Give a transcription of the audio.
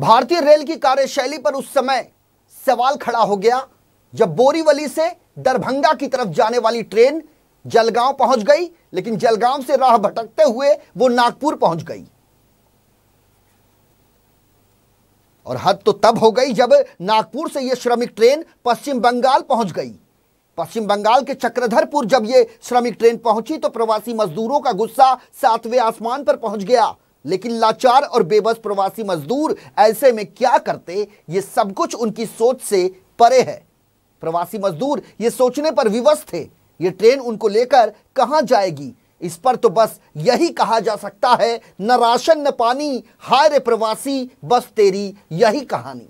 भारतीय रेल की कार्यशैली पर उस समय सवाल खड़ा हो गया जब बोरीवली से दरभंगा की तरफ जाने वाली ट्रेन जलगांव पहुंच गई लेकिन जलगांव से राह भटकते हुए वो नागपुर पहुंच गई और हद तो तब हो गई जब नागपुर से ये श्रमिक ट्रेन पश्चिम बंगाल पहुंच गई पश्चिम बंगाल के चक्रधरपुर जब ये श्रमिक ट्रेन पहुंची तो प्रवासी मजदूरों का गुस्सा सातवें आसमान पर पहुंच गया लेकिन लाचार और बेबस प्रवासी मजदूर ऐसे में क्या करते ये सब कुछ उनकी सोच से परे है प्रवासी मजदूर ये सोचने पर विवश थे ये ट्रेन उनको लेकर कहां जाएगी इस पर तो बस यही कहा जा सकता है न राशन न पानी हाय रे प्रवासी बस तेरी यही कहानी